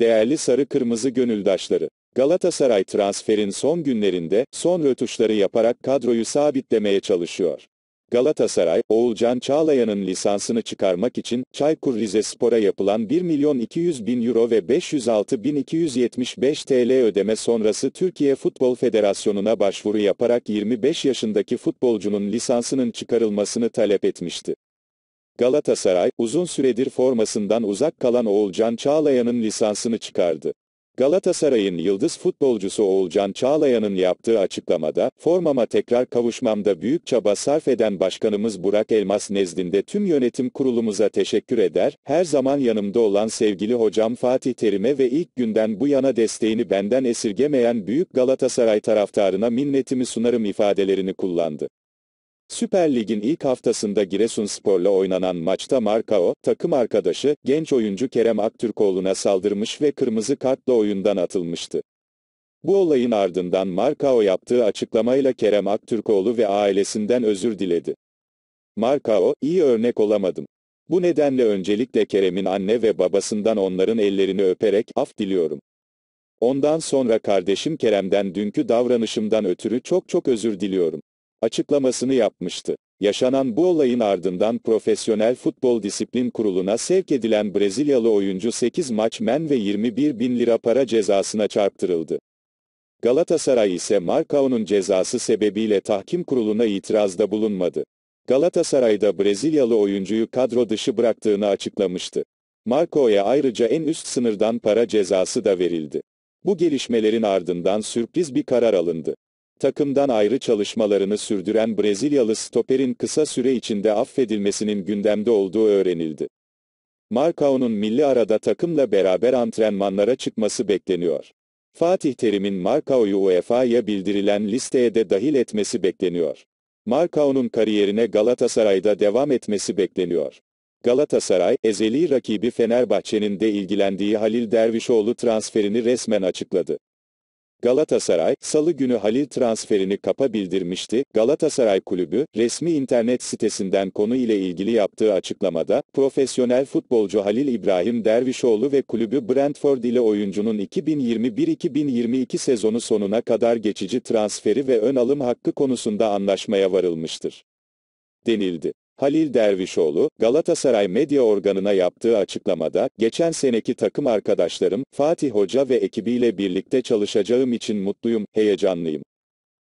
Değerli sarı-kırmızı gönüldaşları, Galatasaray transferin son günlerinde son rötuşları yaparak kadroyu sabitlemeye çalışıyor. Galatasaray, Oğulcan Çağlayan'ın lisansını çıkarmak için Çaykur Rizespor'a yapılan 1 milyon 200 bin euro ve 506 bin 275 TL ödeme sonrası Türkiye Futbol Federasyonu'na başvuru yaparak 25 yaşındaki futbolcunun lisansının çıkarılmasını talep etmişti. Galatasaray, uzun süredir formasından uzak kalan Oğulcan Çağlayan'ın lisansını çıkardı. Galatasaray'ın yıldız futbolcusu Oğulcan Çağlayan'ın yaptığı açıklamada, formama tekrar kavuşmamda büyük çaba sarf eden başkanımız Burak Elmas nezdinde tüm yönetim kurulumuza teşekkür eder, her zaman yanımda olan sevgili hocam Fatih Terim'e ve ilk günden bu yana desteğini benden esirgemeyen büyük Galatasaray taraftarına minnetimi sunarım ifadelerini kullandı. Süper Lig'in ilk haftasında Giresunspor'la oynanan maçta Markao, takım arkadaşı, genç oyuncu Kerem Aktürkoğlu'na saldırmış ve kırmızı kartla oyundan atılmıştı. Bu olayın ardından Markao yaptığı açıklamayla Kerem Aktürkoğlu ve ailesinden özür diledi. Markao, iyi örnek olamadım. Bu nedenle öncelikle Kerem'in anne ve babasından onların ellerini öperek af diliyorum. Ondan sonra kardeşim Kerem'den dünkü davranışımdan ötürü çok çok özür diliyorum açıklamasını yapmıştı. Yaşanan bu olayın ardından Profesyonel Futbol Disiplin Kurulu'na sevk edilen Brezilyalı oyuncu 8 maç men ve 21 bin lira para cezasına çarptırıldı. Galatasaray ise Marcao'nun cezası sebebiyle tahkim kuruluna itirazda bulunmadı. Galatasaray'da Brezilyalı oyuncuyu kadro dışı bıraktığını açıklamıştı. Marco'ya ayrıca en üst sınırdan para cezası da verildi. Bu gelişmelerin ardından sürpriz bir karar alındı takımdan ayrı çalışmalarını sürdüren Brezilyalı stoperin kısa süre içinde affedilmesinin gündemde olduğu öğrenildi. Marcao'nun milli arada takımla beraber antrenmanlara çıkması bekleniyor. Fatih Terim'in Marcao'yu UEFA'ya bildirilen listeye de dahil etmesi bekleniyor. Marcao'nun kariyerine Galatasaray'da devam etmesi bekleniyor. Galatasaray, ezeli rakibi Fenerbahçe'nin de ilgilendiği Halil Dervişoğlu transferini resmen açıkladı. Galatasaray, salı günü Halil transferini kapa bildirmişti. Galatasaray Kulübü, resmi internet sitesinden konu ile ilgili yaptığı açıklamada, profesyonel futbolcu Halil İbrahim Dervişoğlu ve kulübü Brentford ile oyuncunun 2021-2022 sezonu sonuna kadar geçici transferi ve ön alım hakkı konusunda anlaşmaya varılmıştır denildi. Halil Dervişoğlu, Galatasaray medya organına yaptığı açıklamada, geçen seneki takım arkadaşlarım, Fatih Hoca ve ekibiyle birlikte çalışacağım için mutluyum, heyecanlıyım.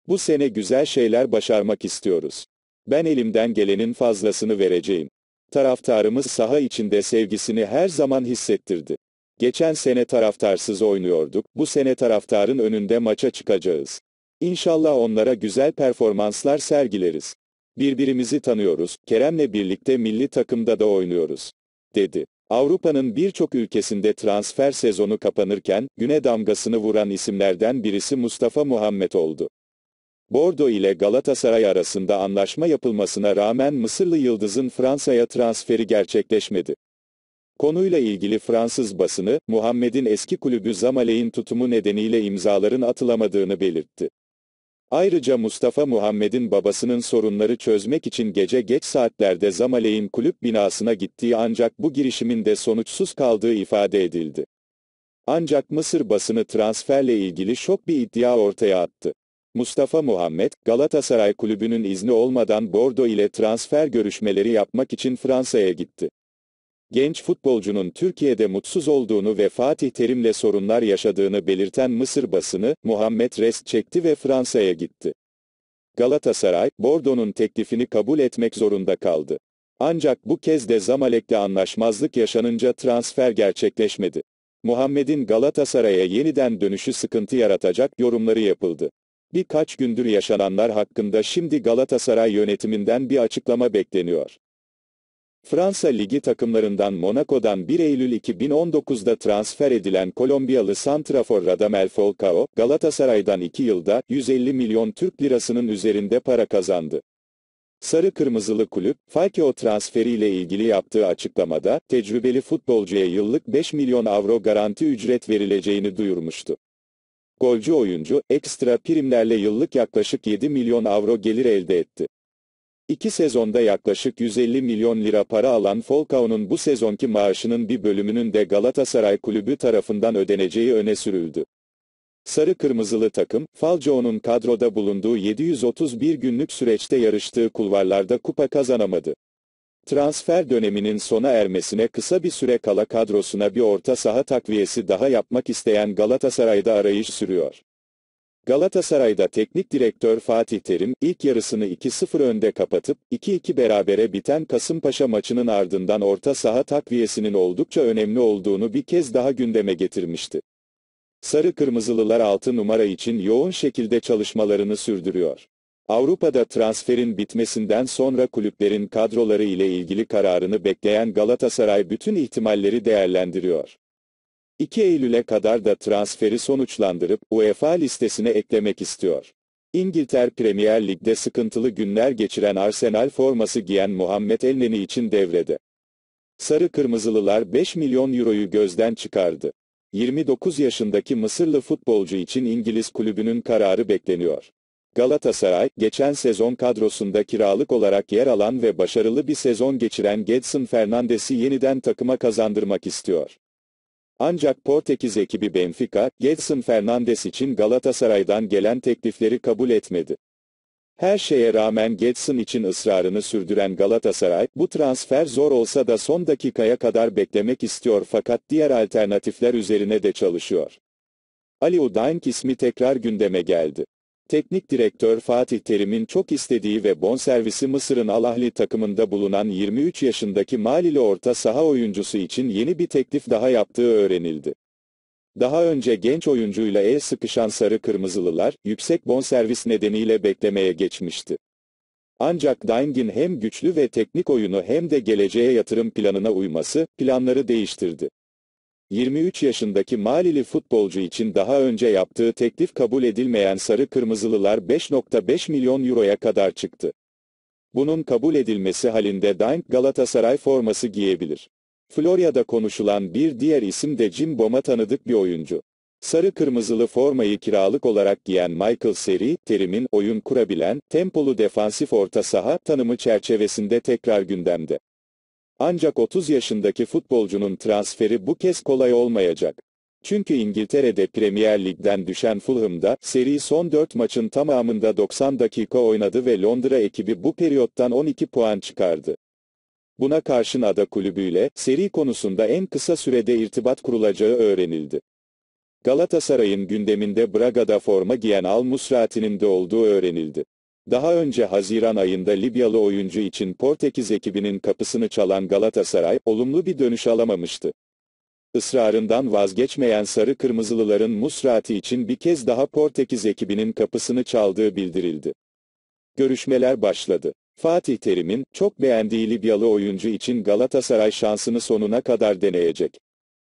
Bu sene güzel şeyler başarmak istiyoruz. Ben elimden gelenin fazlasını vereceğim. Taraftarımız saha içinde sevgisini her zaman hissettirdi. Geçen sene taraftarsız oynuyorduk, bu sene taraftarın önünde maça çıkacağız. İnşallah onlara güzel performanslar sergileriz. Birbirimizi tanıyoruz, Kerem'le birlikte milli takımda da oynuyoruz, dedi. Avrupa'nın birçok ülkesinde transfer sezonu kapanırken, güne damgasını vuran isimlerden birisi Mustafa Muhammed oldu. Bordo ile Galatasaray arasında anlaşma yapılmasına rağmen Mısırlı Yıldız'ın Fransa'ya transferi gerçekleşmedi. Konuyla ilgili Fransız basını, Muhammed'in eski kulübü Zamalek'in tutumu nedeniyle imzaların atılamadığını belirtti. Ayrıca Mustafa Muhammed'in babasının sorunları çözmek için gece geç saatlerde Zamalek'in kulüp binasına gittiği ancak bu girişimin de sonuçsuz kaldığı ifade edildi. Ancak Mısır basını transferle ilgili şok bir iddia ortaya attı. Mustafa Muhammed, Galatasaray Kulübü'nün izni olmadan Bordo ile transfer görüşmeleri yapmak için Fransa'ya gitti genç futbolcunun Türkiye'de mutsuz olduğunu ve Fatih Terim'le sorunlar yaşadığını belirten Mısır basını, Muhammed rest çekti ve Fransa'ya gitti. Galatasaray, Bordeaux'un teklifini kabul etmek zorunda kaldı. Ancak bu kez de Zamalek'le anlaşmazlık yaşanınca transfer gerçekleşmedi. Muhammed'in Galatasaray'a yeniden dönüşü sıkıntı yaratacak yorumları yapıldı. Birkaç gündür yaşananlar hakkında şimdi Galatasaray yönetiminden bir açıklama bekleniyor. Fransa Ligi takımlarından Monaco'dan 1 Eylül 2019'da transfer edilen Kolombiyalı Santrafor Radamel Falcao, Galatasaray'dan 2 yılda 150 milyon Türk lirasının üzerinde para kazandı. Sarı Kırmızılı Kulüp, Falcao transferiyle ilgili yaptığı açıklamada, tecrübeli futbolcuya yıllık 5 milyon avro garanti ücret verileceğini duyurmuştu. Golcü oyuncu, ekstra primlerle yıllık yaklaşık 7 milyon avro gelir elde etti. İki sezonda yaklaşık 150 milyon lira para alan Falcao'nun bu sezonki maaşının bir bölümünün de Galatasaray Kulübü tarafından ödeneceği öne sürüldü. Sarı Kırmızılı takım, Falcao'nun kadroda bulunduğu 731 günlük süreçte yarıştığı kulvarlarda kupa kazanamadı. Transfer döneminin sona ermesine kısa bir süre kala kadrosuna bir orta saha takviyesi daha yapmak isteyen Galatasaray'da arayış sürüyor. Galatasaray'da teknik direktör Fatih Terim ilk yarısını 2-0 önde kapatıp 2-2 berabere biten Kasımpaşa maçının ardından orta saha takviyesinin oldukça önemli olduğunu bir kez daha gündeme getirmişti. Sarı Kırmızılılar 6 numara için yoğun şekilde çalışmalarını sürdürüyor. Avrupa'da transferin bitmesinden sonra kulüplerin kadroları ile ilgili kararını bekleyen Galatasaray bütün ihtimalleri değerlendiriyor. 2 Eylül'e kadar da transferi sonuçlandırıp UEFA listesine eklemek istiyor. İngiltere Premier Lig'de sıkıntılı günler geçiren Arsenal forması giyen Muhammed Elneni için devrede. Sarı Kırmızılılar 5 milyon euroyu gözden çıkardı. 29 yaşındaki Mısırlı futbolcu için İngiliz kulübünün kararı bekleniyor. Galatasaray, geçen sezon kadrosunda kiralık olarak yer alan ve başarılı bir sezon geçiren Gedson Fernandes'i yeniden takıma kazandırmak istiyor. Ancak Portekiz ekibi Benfica, Gelson Fernandes için Galatasaray'dan gelen teklifleri kabul etmedi. Her şeye rağmen Gelson için ısrarını sürdüren Galatasaray, bu transfer zor olsa da son dakikaya kadar beklemek istiyor fakat diğer alternatifler üzerine de çalışıyor. Ali Udaynk ismi tekrar gündeme geldi. Teknik direktör Fatih Terim'in çok istediği ve bonservisi Mısır'ın al takımında bulunan 23 yaşındaki Malili orta saha oyuncusu için yeni bir teklif daha yaptığı öğrenildi. Daha önce genç oyuncuyla el sıkışan Sarı Kırmızılılar, yüksek bonservis nedeniyle beklemeye geçmişti. Ancak Daing'in hem güçlü ve teknik oyunu hem de geleceğe yatırım planına uyması, planları değiştirdi. 23 yaşındaki Malili futbolcu için daha önce yaptığı teklif kabul edilmeyen Sarı Kırmızılılar 5.5 milyon euroya kadar çıktı. Bunun kabul edilmesi halinde Dink Galatasaray forması giyebilir. Florya'da konuşulan bir diğer isim de Jim Boma tanıdık bir oyuncu. Sarı kırmızılı formayı kiralık olarak giyen Michael Seri, terimin oyun kurabilen, tempolu defansif orta saha tanımı çerçevesinde tekrar gündemde. Ancak 30 yaşındaki futbolcunun transferi bu kez kolay olmayacak. Çünkü İngiltere'de Premier Lig'den düşen Fulham'da, seri son 4 maçın tamamında 90 dakika oynadı ve Londra ekibi bu periyottan 12 puan çıkardı. Buna karşın ada kulübüyle, seri konusunda en kısa sürede irtibat kurulacağı öğrenildi. Galatasaray'ın gündeminde Braga'da forma giyen Al Musrati'nin de olduğu öğrenildi. Daha önce Haziran ayında Libyalı oyuncu için Portekiz ekibinin kapısını çalan Galatasaray olumlu bir dönüş alamamıştı. Israrından vazgeçmeyen Sarı Kırmızılıların Musrati için bir kez daha Portekiz ekibinin kapısını çaldığı bildirildi. Görüşmeler başladı. Fatih Terim'in çok beğendiği Libyalı oyuncu için Galatasaray şansını sonuna kadar deneyecek.